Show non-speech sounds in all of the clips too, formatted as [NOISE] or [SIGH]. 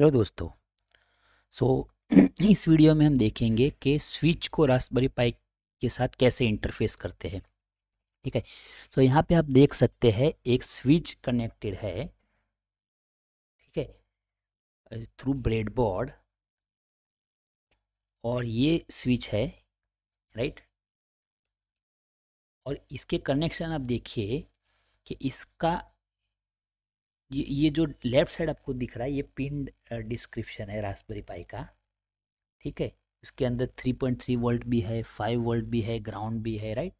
Hello दोस्तों सो so, [CLEARS THROAT] इस video में हम देखेंगे कि स्विच को रास्पबेरी पाई के साथ कैसे इंटरफेस करते हैं ठीक है सो so, यहाँ पे आप देख सकते हैं एक स्विच कनेक्टेड है ठीक है थ्रू ब्रेडबोर्ड और ये स्विच है राइट और इसके कनेक्शन आप देखिए कि इसका ये ये जो लेफ्ट साइड आपको दिख रहा है ये पिन डिस्क्रिप्शन है रासबेरी पाई का ठीक है इसके अंदर 3.3 वोल्ट भी है 5 वोल्ट भी है ग्राउंड भी है राइट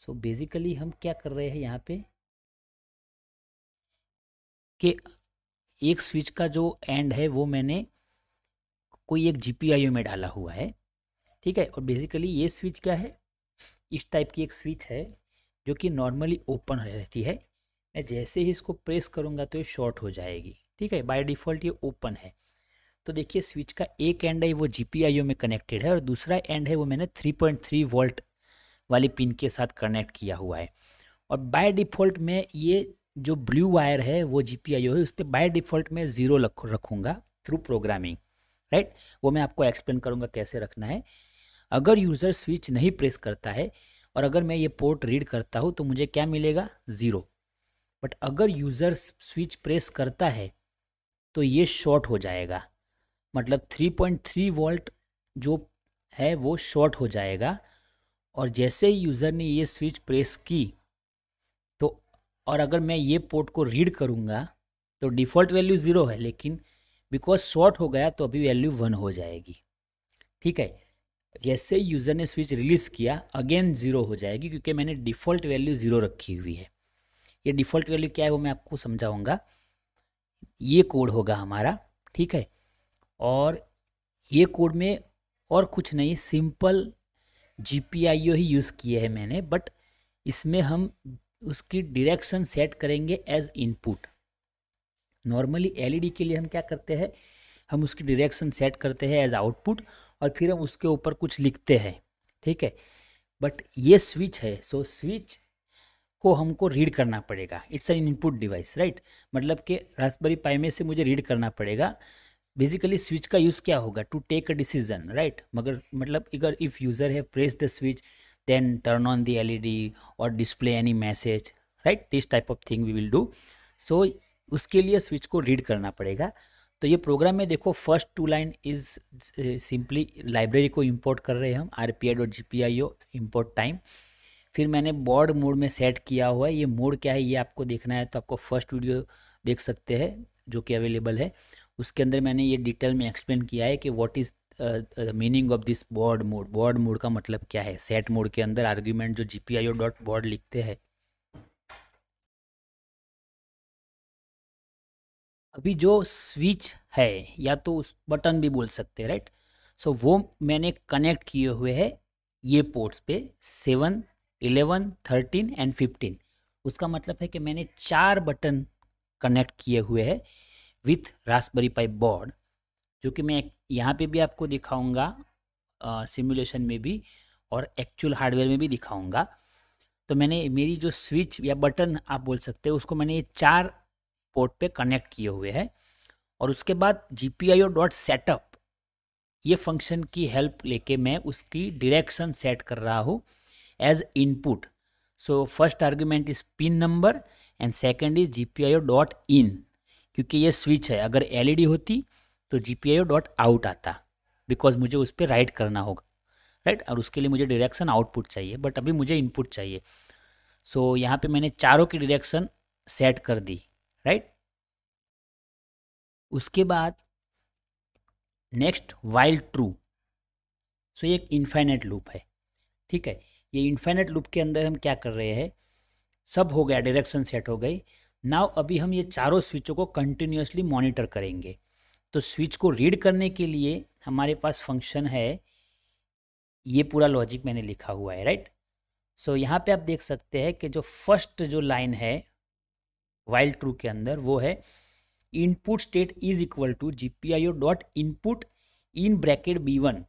सो बेसिकली हम क्या कर रहे हैं यहाँ पे कि एक स्विच का जो एंड है वो मैंने कोई एक जी में डाला हुआ है ठीक है और बेसिकली ये स्विच क्या है इस टाइप की एक स्विच है जो कि नॉर्मली ओपन रहती है मैं जैसे ही इसको प्रेस करूँगा तो ये शॉर्ट हो जाएगी ठीक है बाय डिफ़ॉल्ट ये ओपन है तो देखिए स्विच का एक एंड है वो जी में कनेक्टेड है और दूसरा एंड है वो मैंने 3.3 वोल्ट वाली पिन के साथ कनेक्ट किया हुआ है और बाय डिफ़ॉल्ट मैं ये जो ब्लू वायर है वो जी है उस पर बाय डिफ़ॉल्ट मैं ज़ीरो रखूँगा थ्रू प्रोग्रामिंग राइट वो मैं आपको एक्सप्लेन करूँगा कैसे रखना है अगर यूज़र स्विच नहीं प्रेस करता है और अगर मैं ये पोर्ट रीड करता हूँ तो मुझे क्या मिलेगा ज़ीरो बट अगर यूज़र स्विच प्रेस करता है तो ये शॉर्ट हो जाएगा मतलब 3.3 वोल्ट जो है वो शॉर्ट हो जाएगा और जैसे ही यूज़र ने ये स्विच प्रेस की तो और अगर मैं ये पोर्ट को रीड करूँगा तो डिफ़ॉल्ट वैल्यू ज़ीरो है लेकिन बिकॉज शॉर्ट हो गया तो अभी वैल्यू वन हो जाएगी ठीक है जैसे यूज़र ने स्विच रिलीज़ किया अगेन ज़ीरो हो जाएगी क्योंकि मैंने डिफ़ॉल्ट वैल्यू ज़ीरो रखी हुई है ये डिफ़ॉल्ट वैल्यू क्या है वो मैं आपको समझाऊँगा ये कोड होगा हमारा ठीक है और ये कोड में और कुछ नहीं सिंपल जी पी आई ही यूज़ किए हैं मैंने बट इसमें हम उसकी डिरेक्शन सेट करेंगे एज इनपुट नॉर्मली एलईडी के लिए हम क्या करते हैं हम उसकी डिरेक्शन सेट करते हैं एज आउटपुट और फिर हम उसके ऊपर कुछ लिखते हैं ठीक है बट ये स्विच है सो स्विच को हमको रीड करना पड़ेगा it's an input device right मतलब कि रासबेरी पाई में से मुझे रीड करना पड़ेगा बेसिकली स्विच का यूज़ क्या होगा to take a decision right मगर मतलब अगर if user has press the switch then turn on the L और display any message right this type of thing we will do so उसके लिए switch को रीड करना पड़ेगा तो ये प्रोग्राम में देखो first two line is simply library को इंपोर्ट कर रहे हैं हम R P I dot G P I O import time फिर मैंने बॉर्ड मोड में सेट किया हुआ है ये मोड क्या है ये आपको देखना है तो आपको फर्स्ट वीडियो देख सकते हैं जो कि अवेलेबल है उसके अंदर मैंने ये डिटेल में एक्सप्लेन किया है कि what is the meaning of this board mode board mode का मतलब क्या है सेट मोड के अंदर आर्ग्यूमेंट जो G P I O dot board लिखते हैं अभी जो स्विच है या तो उस बटन भी बोल सकते हैं राइट सो वो मैंने कनेक्ट किए हुए है ये पोर्ट्स पे seven eleven thirteen and fifteen उसका मतलब है कि मैंने चार बटन कनेक्ट किए हुए है विथ रासबेरी पाइप बोर्ड जो कि मैं यहाँ पे भी आपको दिखाऊंगा सिमुलेशन में भी और एक्चुअल हार्डवेयर में भी दिखाऊंगा तो मैंने मेरी जो स्विच या बटन आप बोल सकते हो उसको मैंने ये चार पोर्ट पे कनेक्ट किए हुए हैं और उसके बाद G P I O dot setup ये फंक्शन की हेल्प लेके मैं उसकी डिरेक्शन सेट कर रहा हूँ as input. So first argument is pin number and second is GPIO dot in क्योंकि ये स्विच है अगर एलईडी e होती तो GPIO dot out आता बिकॉज मुझे उस पर राइट करना होगा राइट right? और उसके लिए मुझे डायरेक्शन आउटपुट चाहिए बट अभी मुझे इनपुट चाहिए सो so, यहाँ पे मैंने चारों की डायरेक्शन सेट कर दी राइट right? उसके बाद नेक्स्ट वाइल्ड ट्रू सो ये एक इन्फाइनेट लूप है ठीक है ये इन्फेनेट लूप के अंदर हम क्या कर रहे हैं सब हो गया डायरेक्शन सेट हो गई नाव अभी हम ये चारों स्विचों को कंटिन्यूसली मॉनिटर करेंगे तो स्विच को रीड करने के लिए हमारे पास फंक्शन है ये पूरा लॉजिक मैंने लिखा हुआ है राइट सो so, यहाँ पे आप देख सकते हैं कि जो फर्स्ट जो लाइन है वाइल्ड ट्रू के अंदर वो है input state is equal to G P I O dot input in bracket B one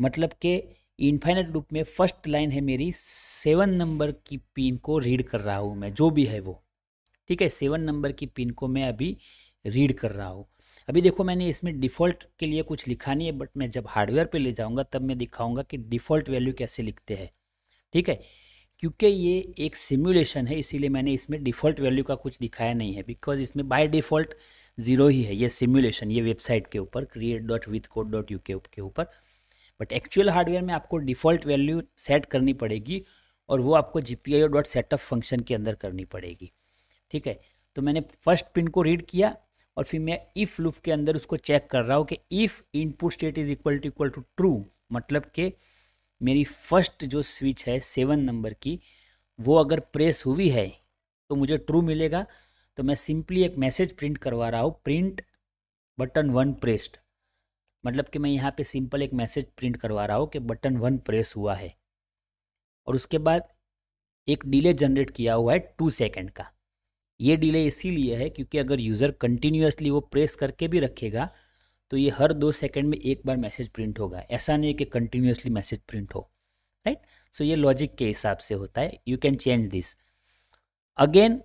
मतलब के इनफाइनल लूप में फर्स्ट लाइन है मेरी सेवन नंबर की पिन को रीड कर रहा हूँ मैं जो भी है वो ठीक है सेवन नंबर की पिन को मैं अभी रीड कर रहा हूँ अभी देखो मैंने इसमें डिफ़ॉल्ट के लिए कुछ लिखा नहीं है बट मैं जब हार्डवेयर पे ले जाऊँगा तब मैं दिखाऊँगा कि डिफ़ॉल्ट वैल्यू कैसे लिखते हैं ठीक है क्योंकि ये एक सिम्यूलेशन है इसीलिए मैंने इसमें डिफ़ॉल्ट वैल्यू का कुछ दिखाया नहीं है बिकॉज इसमें बाय डिफ़ॉल्ट ज़ीरो ही है ये सिम्यूलेशन ये वेबसाइट के ऊपर create dot with code dot U K ऊपर बट एक्चुअल हार्डवेयर में आपको डिफ़ॉल्ट वैल्यू सेट करनी पड़ेगी और वो आपको G P I dot setup function के अंदर करनी पड़ेगी ठीक है तो मैंने फर्स्ट पिन को रीड किया और फिर मैं इफ़ लूप के अंदर उसको चेक कर रहा हूँ कि if input state is equal to equal to true मतलब कि मेरी फर्स्ट जो स्विच है सेवन नंबर की वो अगर प्रेस हुई है तो मुझे ट्रू मिलेगा तो मैं सिंपली एक मैसेज प्रिंट करवा रहा हूँ प्रिंट बटन वन प्रेस्ड मतलब कि मैं यहाँ पे सिंपल एक मैसेज प्रिंट करवा रहा हूँ कि बटन वन प्रेस हुआ है और उसके बाद एक डिले जनरेट किया हुआ है टू सेकेंड का ये डिले इसीलिए है क्योंकि अगर यूज़र कंटिन्यूसली वो प्रेस करके भी रखेगा तो ये हर दो सेकेंड में एक बार मैसेज प्रिंट होगा ऐसा नहीं है कि कंटिन्यूसली मैसेज प्रिंट हो राइट सो so ये लॉजिक के हिसाब से होता है you can change this again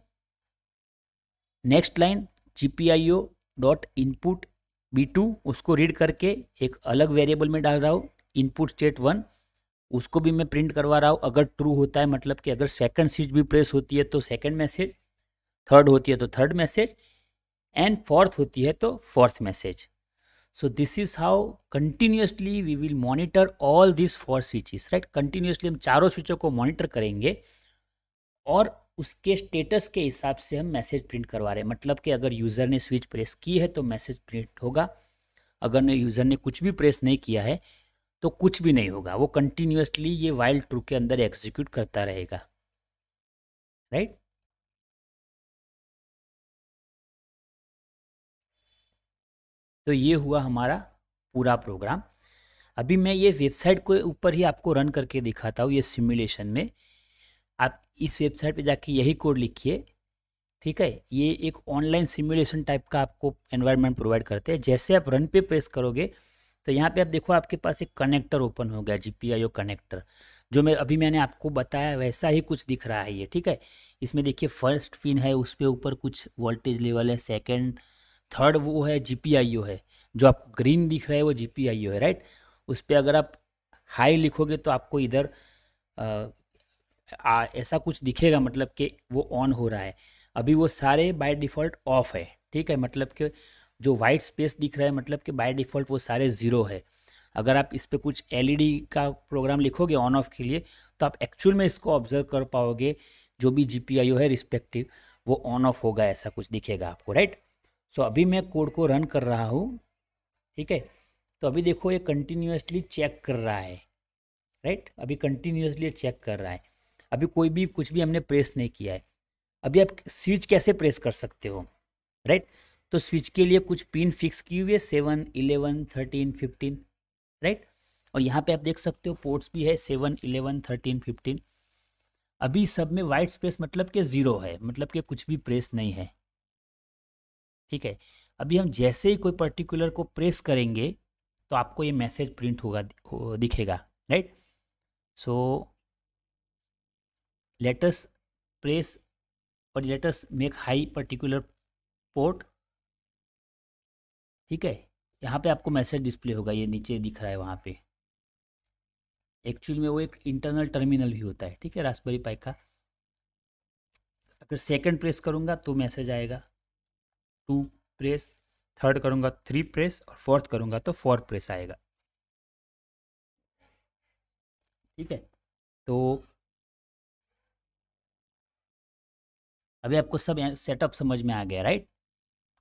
next line G P I O dot input B two उसको रीड करके एक अलग वेरिएबल में डाल रहा हूँ इनपुट स्टेट वन उसको भी मैं प्रिंट करवा रहा हूँ अगर ट्रू होता है मतलब कि अगर सेकंड स्विच भी प्रेस होती है तो सेकंड मैसेज थर्ड होती है तो थर्ड मैसेज एंड फोर्थ होती है तो fourth message so this is how continuously we will monitor all this four switches right continuously हम चारों स्विचों को मॉनिटर करेंगे और उसके स्टेटस के हिसाब से हम मैसेज प्रिंट करवा रहे हैं मतलब कि अगर यूज़र ने स्विच प्रेस की है तो मैसेज प्रिंट होगा अगर यूज़र ने कुछ भी प्रेस नहीं किया है तो कुछ भी नहीं होगा वो कंटिन्यूसली ये वाइल ट्रू के अंदर एग्जीक्यूट करता रहेगा राइट right? तो ये हुआ हमारा पूरा प्रोग्राम अभी मैं ये वेबसाइट के ऊपर ही आपको रन करके दिखाता हूँ ये सिमुलेशन में इस वेबसाइट पे जाके यही कोड लिखिए ठीक है ये एक ऑनलाइन सिमुलेशन टाइप का आपको एनवायरनमेंट प्रोवाइड करते हैं जैसे आप रन पे प्रेस करोगे तो यहाँ पे आप देखो आपके पास एक कनेक्टर ओपन हो गया जी कनेक्टर जो मैं अभी मैंने आपको बताया वैसा ही कुछ दिख रहा है ये ठीक है इसमें देखिए फर्स्ट पिन है उस पर ऊपर कुछ वोल्टेज लेवल है सेकेंड थर्ड वो है जी है जो आपको ग्रीन दिख रहा है वो जी है राइट उस पर अगर आप हाई लिखोगे तो आपको इधर आ, ऐसा कुछ दिखेगा मतलब कि वो ऑन हो रहा है अभी वो सारे बाय डिफ़ॉल्ट ऑफ है ठीक है मतलब कि जो वाइट स्पेस दिख रहा है मतलब कि बाय डिफ़ॉल्ट वो सारे ज़ीरो है अगर आप इस पर कुछ एलईडी e का प्रोग्राम लिखोगे ऑन ऑफ के लिए तो आप एक्चुअल में इसको ऑब्जर्व कर पाओगे जो भी जी है रिस्पेक्टिव वो ऑन ऑफ होगा ऐसा कुछ दिखेगा आपको राइट सो so, अभी मैं कोड को रन कर रहा हूँ ठीक है तो अभी देखो ये कंटिन्यूसली चेक कर रहा है राइट अभी कंटिन्यूसली चेक कर रहा है अभी कोई भी कुछ भी हमने प्रेस नहीं किया है अभी आप स्विच कैसे प्रेस कर सकते हो राइट तो स्विच के लिए कुछ पिन फिक्स की हुई है seven eleven thirteen fifteen right और यहाँ पे आप देख सकते हो पोर्ट्स भी है सेवन इलेवन थर्टीन फिफ्टीन अभी सब में वाइट स्पेस मतलब के ज़ीरो है मतलब के कुछ भी प्रेस नहीं है ठीक है अभी हम जैसे ही कोई पर्टिकुलर को प्रेस करेंगे तो आपको ये मैसेज प्रिंट होगा दिखेगा राइट सो लेटस प्रेस और let's make high particular port ठीक है यहाँ पे आपको मैसेज डिस्प्ले होगा ये नीचे दिख रहा है वहाँ पे एक्चुअल में वो एक इंटरनल टर्मिनल भी होता है ठीक है रासबेरी पाई का अगर सेकंड प्रेस करूँगा तो मैसेज आएगा टू प्रेस थर्ड करूँगा थ्री प्रेस और फोर्थ करूँगा तो फोर प्रेस आएगा ठीक है तो अभी आपको सब सेटअप समझ में आ गया राइट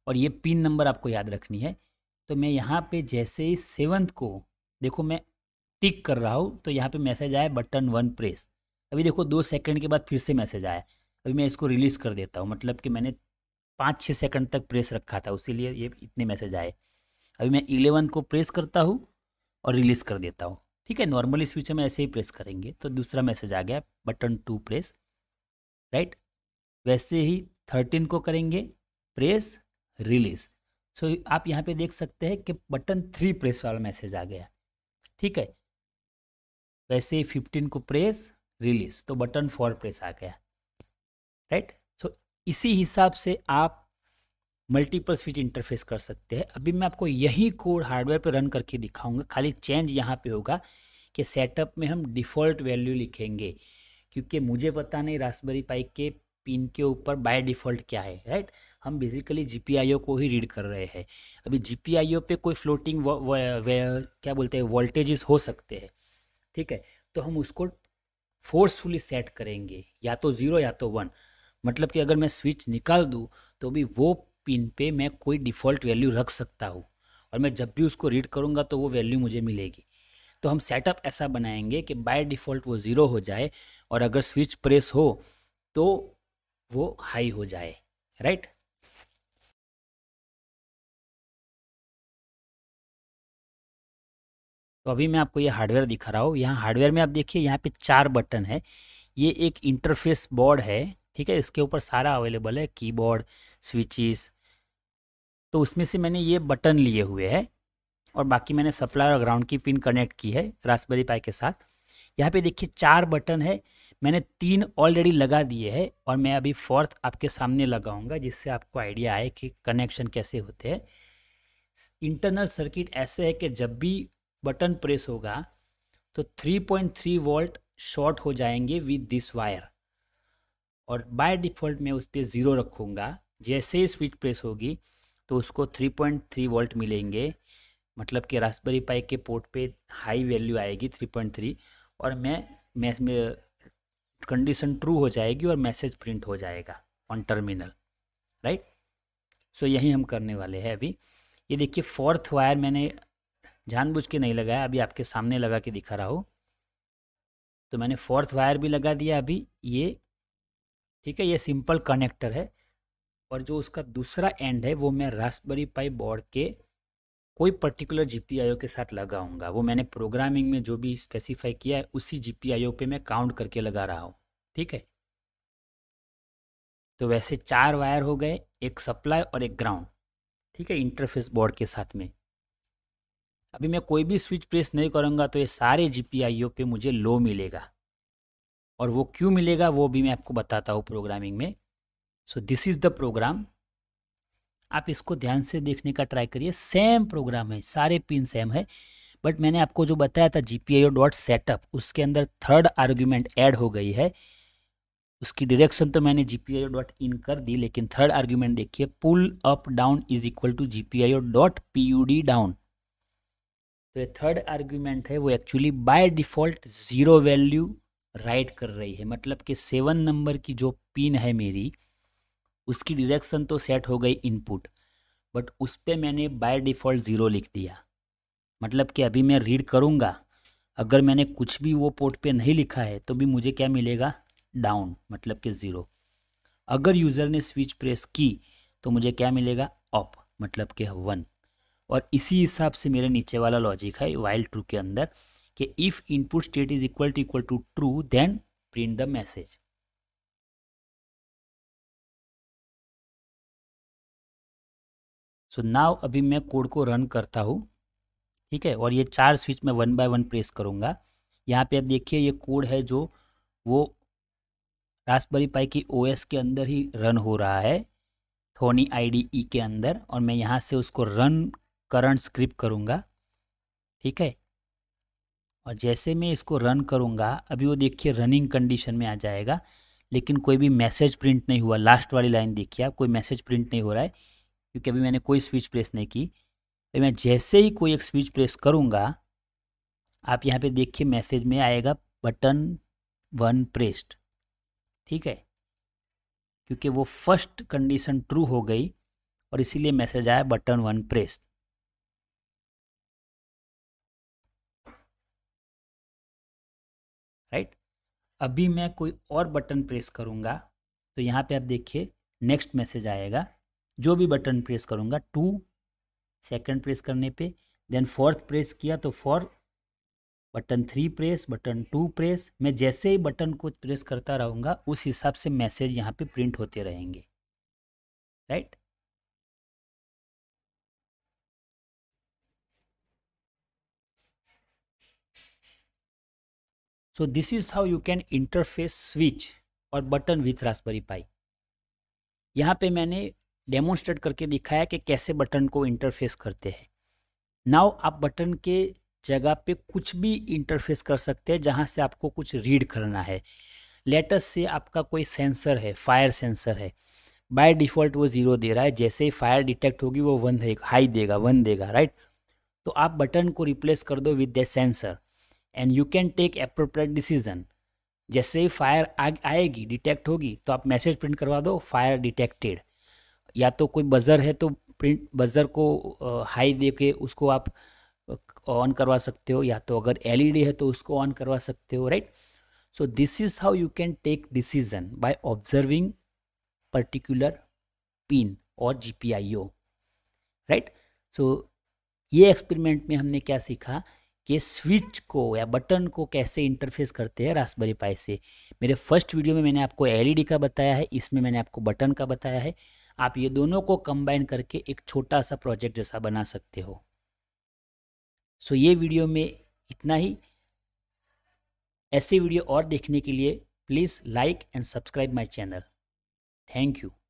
और ये पिन नंबर आपको याद रखनी है तो मैं यहाँ पे जैसे ही सेवन्थ को देखो मैं टिक कर रहा हूँ तो यहाँ पे मैसेज आया बटन वन प्रेस अभी देखो दो सेकंड के बाद फिर से मैसेज आया अभी मैं इसको रिलीज़ कर देता हूँ मतलब कि मैंने पाँच छः सेकंड तक प्रेस रखा था उसीलिए ये इतने मैसेज आए अभी मैं इलेवन को प्रेस करता हूँ और रिलीज़ कर देता हूँ ठीक है नॉर्मली स्विच में ऐसे ही प्रेस करेंगे तो दूसरा मैसेज आ गया बटन टू प्रेस राइट वैसे ही थर्टीन को करेंगे प्रेस रिलीज सो so, आप यहाँ पे देख सकते हैं कि बटन थ्री प्रेस वाला मैसेज आ गया ठीक है वैसे ही फिफ्टीन को प्रेस रिलीज तो बटन फोर प्रेस आ गया राइट सो so, इसी हिसाब से आप मल्टीपल स्विच इंटरफेस कर सकते हैं अभी मैं आपको यही कोड हार्डवेयर पर रन करके दिखाऊंगा खाली चेंज यहाँ पे होगा कि सेटअप में हम डिफ़ॉल्ट वैल्यू लिखेंगे क्योंकि मुझे पता नहीं रासबरी पाइक के पिन के ऊपर बाय डिफ़ॉल्ट क्या है राइट हम बेसिकली जी को ही रीड कर रहे हैं अभी जी पे कोई फ्लोटिंग क्या बोलते हैं वोल्टेजेस हो सकते हैं ठीक है तो हम उसको फोर्सफुली सेट करेंगे या तो ज़ीरो या तो वन मतलब कि अगर मैं स्विच निकाल दूँ तो भी वो पिन पे मैं कोई डिफ़ॉल्ट वैल्यू रख सकता हूँ और मैं जब भी उसको रीड करूँगा तो वो वैल्यू मुझे मिलेगी तो हम सेटअप ऐसा बनाएंगे कि बाय डिफ़ॉल्ट वो ज़ीरो हो जाए और अगर स्विच प्रेस हो तो वो हाई हो जाए राइट तो अभी मैं आपको ये हार्डवेयर दिखा रहा हूँ यहाँ हार्डवेयर में आप देखिए यहाँ पे चार बटन है ये एक इंटरफेस बोर्ड है ठीक है इसके ऊपर सारा अवेलेबल है कीबोर्ड स्विचेस तो उसमें से मैंने ये बटन लिए हुए है और बाकी मैंने सप्लाई और ग्राउंड की पिन कनेक्ट की है रासबरी पाई के साथ यहाँ पे देखिए चार बटन है मैंने तीन ऑलरेडी लगा दिए हैं और मैं अभी फोर्थ आपके सामने लगाऊंगा जिससे आपको आइडिया आए कि कनेक्शन कैसे होते हैं इंटरनल सर्किट ऐसे है कि जब भी बटन प्रेस होगा तो 3.3 वोल्ट शॉर्ट हो जाएंगे विद दिस वायर और बाय डिफ़ॉल्ट मैं उस पर ज़ीरो रखूँगा जैसे ही स्विच प्रेस होगी तो उसको 3.3 वोल्ट मिलेंगे मतलब कि रासबेरी पाई के पोर्ट पे हाई वैल्यू आएगी 3.3 और मैं मैं कंडीशन ट्रू हो जाएगी और मैसेज प्रिंट हो जाएगा ऑन टर्मिनल राइट सो यही हम करने वाले हैं अभी ये देखिए फोर्थ वायर मैंने जानबूझ के नहीं लगाया अभी आपके सामने लगा के दिखा रहा हूँ तो मैंने फोर्थ वायर भी लगा दिया अभी ये ठीक है ये सिंपल कनेक्टर है और जो उसका दूसरा एंड है वो मैं रास्पबेरी पाई बोर्ड के कोई पर्टिकुलर जी पी के साथ लगाऊंगा वो मैंने प्रोग्रामिंग में जो भी स्पेसिफाई किया है उसी जी पी पे मैं काउंट करके लगा रहा हूँ ठीक है तो वैसे चार वायर हो गए एक सप्लाई और एक ग्राउंड ठीक है इंटरफेस बोर्ड के साथ में अभी मैं कोई भी स्विच प्रेस नहीं करूँगा तो ये सारे जी पी पे मुझे लो मिलेगा और वो क्यों मिलेगा वो भी मैं आपको बताता हूँ प्रोग्रामिंग में so this is the program आप इसको ध्यान से देखने का ट्राई करिए सेम प्रोग्राम है सारे पिन सेम है बट मैंने आपको जो बताया था जी डॉट सेटअप उसके अंदर थर्ड आर्ग्यूमेंट ऐड हो गई है उसकी डायरेक्शन तो मैंने जी पी डॉट इन कर दी लेकिन थर्ड आर्ग्यूमेंट देखिए pull up down is equal to G P I dot P U D down तो ये थर्ड आर्ग्यूमेंट है वो actually by default zero value write कर रही है मतलब कि सेवन नंबर की जो पिन है मेरी उसकी डिरेक्शन तो सेट हो गई इनपुट बट उस पर मैंने बाय डिफ़ॉल्ट ज़ीरो लिख दिया मतलब कि अभी मैं रीड करूँगा अगर मैंने कुछ भी वो पोर्ट पे नहीं लिखा है तो भी मुझे क्या मिलेगा डाउन मतलब कि ज़ीरो अगर यूज़र ने स्विच प्रेस की तो मुझे क्या मिलेगा ऑप मतलब कि वन और इसी हिसाब से मेरे नीचे वाला लॉजिक है वाइल ट्रू के अंदर कि if input state is equal to equal to true then print the message so so now अभी मैं कोड को रन करता हूँ ठीक है और ये चार स्विच मैं वन बाय वन प्रेस करूँगा यहाँ पे आप देखिए ये कोड है जो वो रासबरी पाई की ओएस के अंदर ही रन हो रहा है थोनी आईडीई e के अंदर और मैं यहाँ से उसको रन करंट स्क्रिप्ट करूँगा ठीक है और जैसे मैं इसको रन करूँगा अभी वो देखिए रनिंग कंडीशन में आ जाएगा लेकिन कोई भी मैसेज प्रिंट नहीं हुआ लास्ट वाली लाइन देखिए आप कोई मैसेज प्रिंट नहीं हो रहा है क्योंकि अभी मैंने कोई स्विच प्रेस नहीं की तो मैं जैसे ही कोई एक स्विच प्रेस करूँगा आप यहाँ पे देखिए मैसेज में आएगा बटन वन प्रेस्ड ठीक है क्योंकि वो फर्स्ट कंडीशन ट्रू हो गई और इसीलिए मैसेज आया बटन वन प्रेस्ड राइट अभी मैं कोई और बटन प्रेस करूँगा तो यहाँ पे आप देखिए नेक्स्ट मैसेज आएगा जो भी बटन प्रेस करूँगा टू सेकेंड प्रेस करने पे देन फोर्थ प्रेस किया तो four button three press button two press मैं जैसे ही बटन को प्रेस करता रहूँगा उस हिसाब से मैसेज यहाँ पे प्रिंट होते रहेंगे right so this is how you can interface switch और बटन विथ Raspberry पाई यहाँ पे मैंने डेमोन्स्ट्रेट करके दिखाया कि कैसे बटन को इंटरफेस करते हैं नाउ आप बटन के जगह पे कुछ भी इंटरफेस कर सकते हैं जहाँ से आपको कुछ रीड करना है लेटेस्ट से आपका कोई सेंसर है फायर सेंसर है बाय डिफ़ॉल्ट वो ज़ीरो दे रहा है जैसे ही फायर डिटेक्ट होगी वो वन है हाई देगा वन देगा राइट तो आप बटन को रिप्लेस कर दो with the sensor and you can take appropriate decision जैसे ही फायर आग आएगी डिटेक्ट होगी तो आप मैसेज प्रिंट करवा दो फायर डिटेक्टेड या तो कोई बज़र है तो प्रिंट बज़र को हाई दे के उसको आप ऑन करवा सकते हो या तो अगर एलईडी e है तो उसको ऑन करवा सकते हो right so this is how you can take decision by observing particular pin और जीपीआईओ राइट सो ये एक्सपेरिमेंट में हमने क्या सीखा कि स्विच को या बटन को कैसे इंटरफेस करते हैं रासबेरी पाई से मेरे फर्स्ट वीडियो में मैंने आपको एलईडी e का बताया है इसमें मैंने आपको बटन का बताया है आप ये दोनों को कंबाइन करके एक छोटा सा प्रोजेक्ट जैसा बना सकते हो सो ये वीडियो में इतना ही ऐसे वीडियो और देखने के लिए please like and subscribe my channel thank you